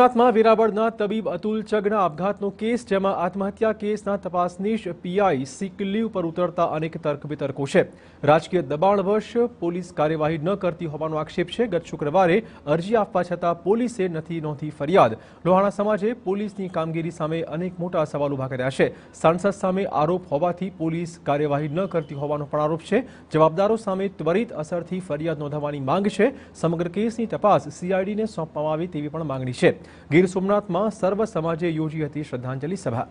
અમદાવાદ વીરાવડના તબીબ અતુલ ચગના અપહતનો કેસ જેમાં આત્મહત્યા કેસના તપાસનિશ પીઆઈ સીકલી ઉપર ઉતરતા અનેક તર્ક વિતર્કો છે. રાજ્ય કે દબાણ વર્ષ પોલીસ કાર્યવાહી ન કરતી હોવાનો આક્ષેપ છે. गत શુક્રવારે અરજી આપવા છતાં પોલીસે નથી નોથી ફરિયાદ. લોહાણા સમાજે પોલીસની કામગીરી સામે અનેક મોટા સવાલો ઉભા કર્યા છે. સંસદ સામે આરોપ હોવાથી પોલીસ કાર્યવાહી ન કરતી હોવાનો પણ આરોપ છે. જવાબદારો સામે ત્વરિત અસરથી ફરિયાદ નોંધવાની માંગ છે. સમગ્ર કેસની તપાસ સીઆઈડી ને સોંપાવા વિ ટી પણ માંગણી છે. ગીર સોમનાથમાં સર્વ સમાજે યોજી હતી શ્રદ્ધાંજલિ સભા